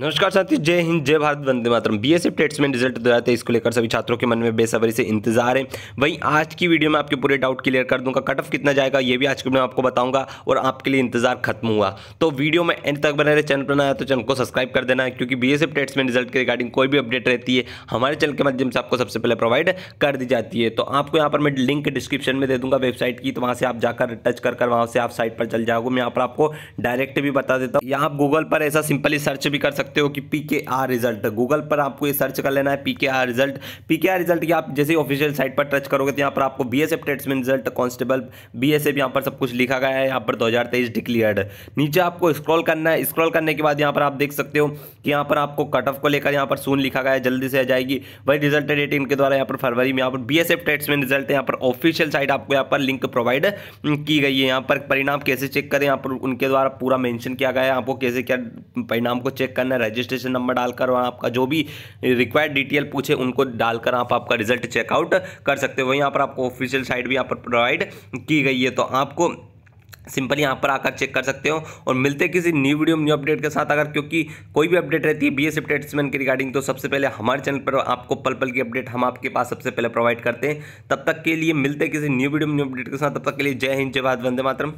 नमस्कार साथी जय हिंद जय भारत वंदे मातरम एफ टेट्स में रिजल्ट दो थे इसको लेकर सभी छात्रों के मन में बेसब्री से इंतजार है वहीं आज की वीडियो में आपके पूरे डाउट क्लियर कर दूंगा कट ऑफ कितना जाएगा ये भी आज की वीडियो में आपको बताऊंगा और आपके लिए इंतजार खत्म हुआ तो वीडियो में एंड तक बने रहे चैनल पर आया तो चैनल को सब्सक्राइब कर देना क्योंकि बी एस में रिजल्ट के रिगार्डिंग कोई भी अपडेट रहती है हमारे चैनल के माध्यम से आपको सबसे पहले प्रोवाइड कर दी जाती है तो आपको यहाँ पर मैं लिंक डिस्क्रिप्शन में दे दूंगा वेबसाइट की तो वहाँ से आप जाकर टच कर वहाँ से आप साइट पर चल जाओगे मैं यहाँ पर आपको डायरेक्ट भी बता देता हूँ या आप गूगल पर ऐसा सिंपली सर्च भी कर सकते सकते हो कि P K R result Google पर आपको ये सर्च कर लेना है P K R result P K R result की आप जैसे ऑफिशियल साइट पर टच करोगे तो यहाँ पर आपको B S F tradesman result constable B S F यहाँ पर सब कुछ लिखा गया है यहाँ पर दो हज़ार तेईस डिक्लेयर्ड नीचे आपको स्क्रॉल करना है स्क्रॉल करने के बाद यहाँ पर आप देख सकते हो कि यहाँ पर आपको कट ऑफ को लेकर यहाँ पर सून लिखा गया है जल्दी से आ जाएगी वही रिजल्ट डेट इनके द्वारा यहाँ पर फरवरी में यहाँ पर B S F tradesman result यहाँ पर ऑफिशियल साइट आपको यहाँ पर लिंक प्रोवाइड की गई है यहाँ पर परिणाम कैसे चेक करें यहाँ पर उनके द्वारा पूरा मैंशन किया गया है आपको कैसे क्या परिणाम को चेक करना में रजिस्ट्रेशन नंबर डालकर वहाँ आपका जो भी रिक्वायर्ड डिटेल पूछे उनको डालकर आप आपका रिजल्ट चेकआउट कर सकते हो यहाँ पर आपको ऑफिशियल साइट भी यहाँ पर प्रोवाइड की गई है तो आपको सिंपली यहाँ पर आकर चेक कर सकते हो और मिलते किसी न्यू वीडियो न्यू अपडेट के साथ अगर क्योंकि कोई भी अपडेट रहती है बी एस अपडेट्समेंट की रिगार्डिंग तो सबसे पहले हमारे चैनल पर आपको पल पल की अपडेट हम आपके पास सबसे पहले प्रोवाइड करते हैं तब तक के लिए मिलते किसी न्यू वीडियो न्यू अपडेट के साथ तब तक के लिए जय हिंद जय भारत वंदे मातरम